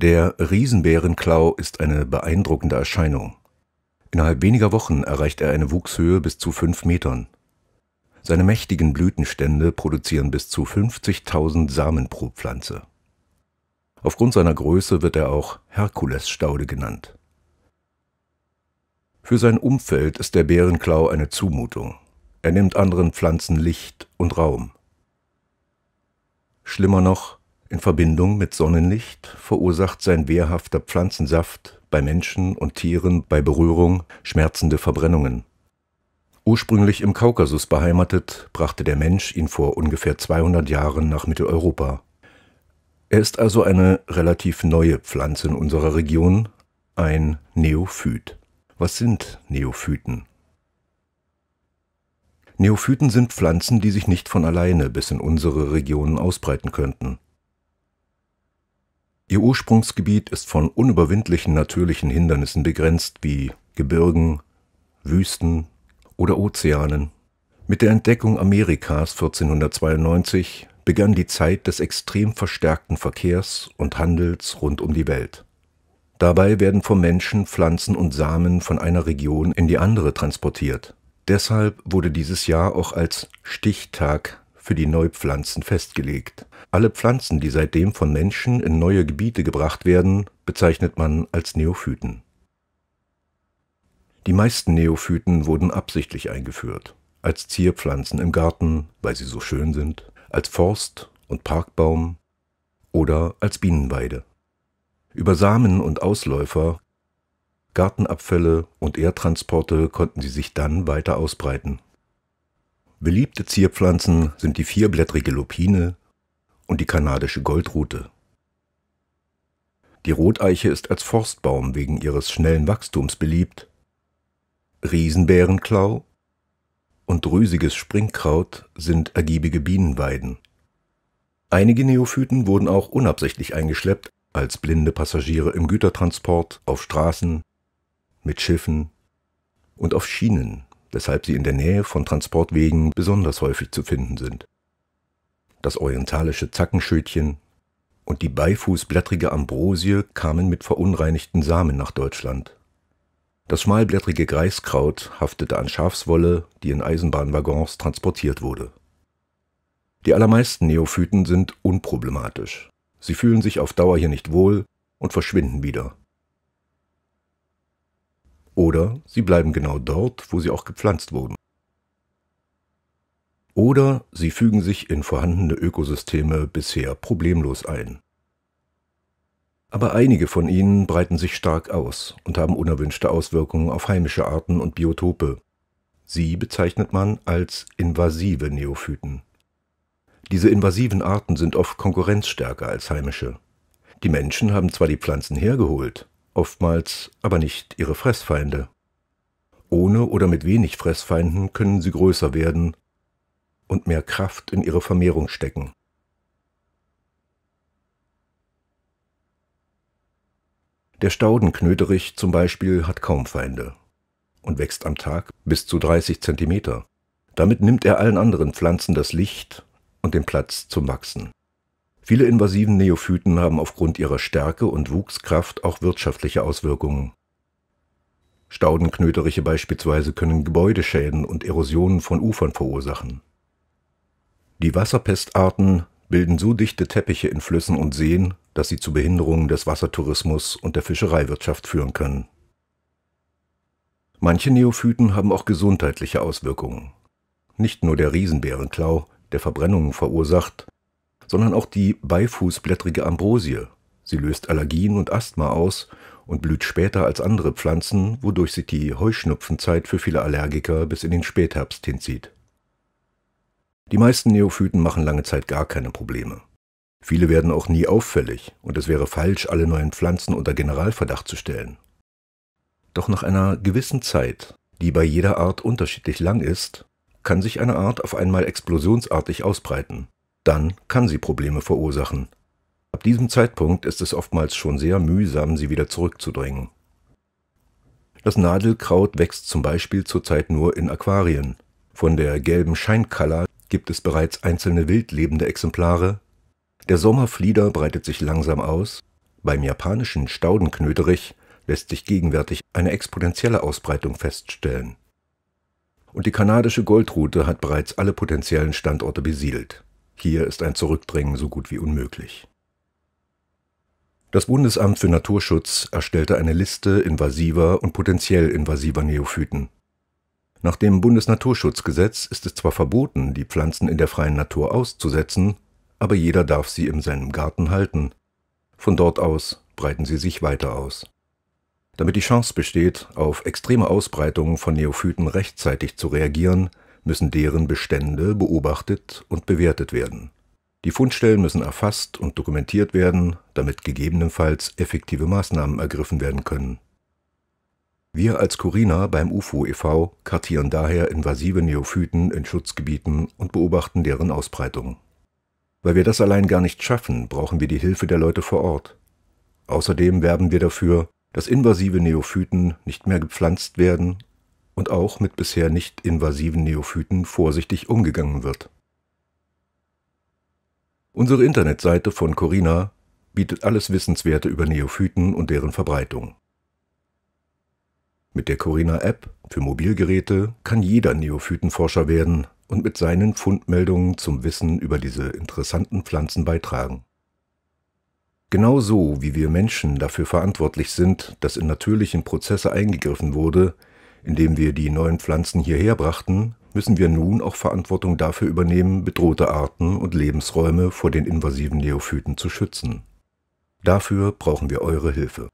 Der Riesenbärenklau ist eine beeindruckende Erscheinung. Innerhalb weniger Wochen erreicht er eine Wuchshöhe bis zu fünf Metern. Seine mächtigen Blütenstände produzieren bis zu 50.000 Samen pro Pflanze. Aufgrund seiner Größe wird er auch Herkulesstaude genannt. Für sein Umfeld ist der Bärenklau eine Zumutung. Er nimmt anderen Pflanzen Licht und Raum. Schlimmer noch, in Verbindung mit Sonnenlicht verursacht sein wehrhafter Pflanzensaft bei Menschen und Tieren bei Berührung schmerzende Verbrennungen. Ursprünglich im Kaukasus beheimatet, brachte der Mensch ihn vor ungefähr 200 Jahren nach Mitteleuropa. Er ist also eine relativ neue Pflanze in unserer Region, ein Neophyt. Was sind Neophyten? Neophyten sind Pflanzen, die sich nicht von alleine bis in unsere Regionen ausbreiten könnten. Ihr Ursprungsgebiet ist von unüberwindlichen natürlichen Hindernissen begrenzt wie Gebirgen, Wüsten oder Ozeanen. Mit der Entdeckung Amerikas 1492 begann die Zeit des extrem verstärkten Verkehrs und Handels rund um die Welt. Dabei werden von Menschen Pflanzen und Samen von einer Region in die andere transportiert. Deshalb wurde dieses Jahr auch als Stichtag für die Neupflanzen festgelegt. Alle Pflanzen, die seitdem von Menschen in neue Gebiete gebracht werden, bezeichnet man als Neophyten. Die meisten Neophyten wurden absichtlich eingeführt, als Zierpflanzen im Garten, weil sie so schön sind, als Forst- und Parkbaum oder als Bienenweide. Über Samen und Ausläufer, Gartenabfälle und Erdtransporte konnten sie sich dann weiter ausbreiten. Beliebte Zierpflanzen sind die vierblättrige Lupine und die Kanadische Goldrute. Die Roteiche ist als Forstbaum wegen ihres schnellen Wachstums beliebt. Riesenbärenklau und drüsiges Springkraut sind ergiebige Bienenweiden. Einige Neophyten wurden auch unabsichtlich eingeschleppt als blinde Passagiere im Gütertransport, auf Straßen, mit Schiffen und auf Schienen weshalb sie in der Nähe von Transportwegen besonders häufig zu finden sind. Das orientalische Zackenschötchen und die beifußblättrige Ambrosie kamen mit verunreinigten Samen nach Deutschland. Das schmalblättrige Greiskraut haftete an Schafswolle, die in Eisenbahnwaggons transportiert wurde. Die allermeisten Neophyten sind unproblematisch. Sie fühlen sich auf Dauer hier nicht wohl und verschwinden wieder. Oder sie bleiben genau dort, wo sie auch gepflanzt wurden. Oder sie fügen sich in vorhandene Ökosysteme bisher problemlos ein. Aber einige von ihnen breiten sich stark aus und haben unerwünschte Auswirkungen auf heimische Arten und Biotope. Sie bezeichnet man als invasive Neophyten. Diese invasiven Arten sind oft konkurrenzstärker als heimische. Die Menschen haben zwar die Pflanzen hergeholt, oftmals aber nicht ihre Fressfeinde. Ohne oder mit wenig Fressfeinden können sie größer werden und mehr Kraft in ihre Vermehrung stecken. Der Staudenknöterich zum Beispiel hat kaum Feinde und wächst am Tag bis zu 30 cm. Damit nimmt er allen anderen Pflanzen das Licht und den Platz zum Wachsen. Viele invasiven Neophyten haben aufgrund ihrer Stärke und Wuchskraft auch wirtschaftliche Auswirkungen. Staudenknöteriche beispielsweise können Gebäudeschäden und Erosionen von Ufern verursachen. Die Wasserpestarten bilden so dichte Teppiche in Flüssen und Seen, dass sie zu Behinderungen des Wassertourismus und der Fischereiwirtschaft führen können. Manche Neophyten haben auch gesundheitliche Auswirkungen. Nicht nur der Riesenbärenklau, der Verbrennungen verursacht, sondern auch die beifußblättrige Ambrosie. Sie löst Allergien und Asthma aus und blüht später als andere Pflanzen, wodurch sich die Heuschnupfenzeit für viele Allergiker bis in den Spätherbst hinzieht. Die meisten Neophyten machen lange Zeit gar keine Probleme. Viele werden auch nie auffällig und es wäre falsch, alle neuen Pflanzen unter Generalverdacht zu stellen. Doch nach einer gewissen Zeit, die bei jeder Art unterschiedlich lang ist, kann sich eine Art auf einmal explosionsartig ausbreiten dann kann sie Probleme verursachen. Ab diesem Zeitpunkt ist es oftmals schon sehr mühsam, sie wieder zurückzudrängen. Das Nadelkraut wächst zum Beispiel zurzeit nur in Aquarien. Von der gelben Scheinkaller gibt es bereits einzelne wildlebende Exemplare. Der Sommerflieder breitet sich langsam aus. Beim japanischen Staudenknöterich lässt sich gegenwärtig eine exponentielle Ausbreitung feststellen. Und die kanadische Goldrute hat bereits alle potenziellen Standorte besiedelt. Hier ist ein Zurückdrängen so gut wie unmöglich. Das Bundesamt für Naturschutz erstellte eine Liste invasiver und potenziell invasiver Neophyten. Nach dem Bundesnaturschutzgesetz ist es zwar verboten, die Pflanzen in der freien Natur auszusetzen, aber jeder darf sie in seinem Garten halten. Von dort aus breiten sie sich weiter aus. Damit die Chance besteht, auf extreme Ausbreitungen von Neophyten rechtzeitig zu reagieren, müssen deren Bestände beobachtet und bewertet werden. Die Fundstellen müssen erfasst und dokumentiert werden, damit gegebenenfalls effektive Maßnahmen ergriffen werden können. Wir als Corina beim UFO e.V. kartieren daher invasive Neophyten in Schutzgebieten und beobachten deren Ausbreitung. Weil wir das allein gar nicht schaffen, brauchen wir die Hilfe der Leute vor Ort. Außerdem werben wir dafür, dass invasive Neophyten nicht mehr gepflanzt werden und auch mit bisher nicht invasiven Neophyten vorsichtig umgegangen wird. Unsere Internetseite von Corina bietet alles Wissenswerte über Neophyten und deren Verbreitung. Mit der Corina-App für Mobilgeräte kann jeder Neophytenforscher werden und mit seinen Fundmeldungen zum Wissen über diese interessanten Pflanzen beitragen. Genauso wie wir Menschen dafür verantwortlich sind, dass in natürlichen Prozesse eingegriffen wurde, indem wir die neuen Pflanzen hierher brachten, müssen wir nun auch Verantwortung dafür übernehmen, bedrohte Arten und Lebensräume vor den invasiven Neophyten zu schützen. Dafür brauchen wir eure Hilfe